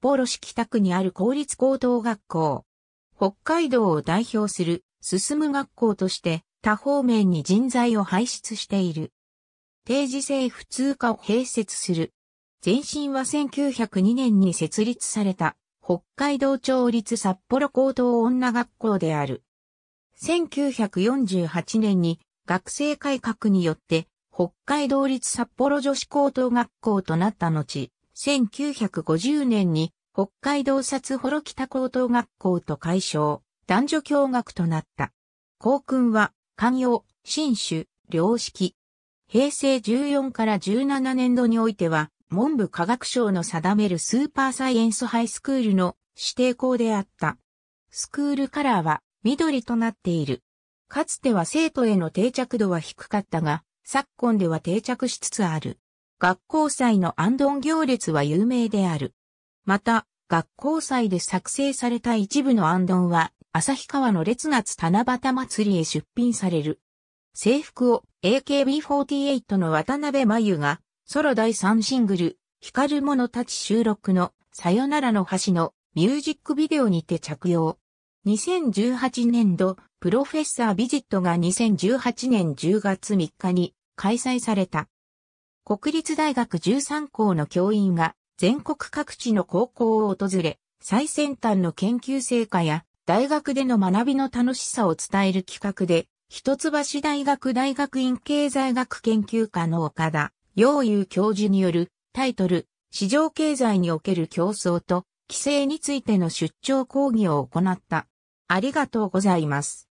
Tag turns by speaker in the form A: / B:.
A: 幌市北区にある公立高等学校。北海道を代表する進む学校として多方面に人材を輩出している。定時制普通科を併設する。前身は1902年に設立された北海道町立札幌高等女学校である。1948年に学生改革によって北海道立札幌女子高等学校となった後、1950年に北海道札幌北高等学校と解消、男女共学となった。校訓は、寛容、新種、良識。平成14から17年度においては、文部科学省の定めるスーパーサイエンスハイスクールの指定校であった。スクールカラーは緑となっている。かつては生徒への定着度は低かったが、昨今では定着しつつある。学校祭のアン行列は有名である。また、学校祭で作成された一部のアンンは、旭川の列月七夕祭りへ出品される。制服を AKB48 の渡辺真由が、ソロ第3シングル、光る者たち収録の、さよならの橋のミュージックビデオにて着用。2018年度、プロフェッサービジットが2018年10月3日に開催された。国立大学13校の教員が全国各地の高校を訪れ、最先端の研究成果や大学での学びの楽しさを伝える企画で、一橋大学大学院経済学研究科の岡田、陽優教授によるタイトル、市場経済における競争と規制についての出張講義を行った。ありがとうございます。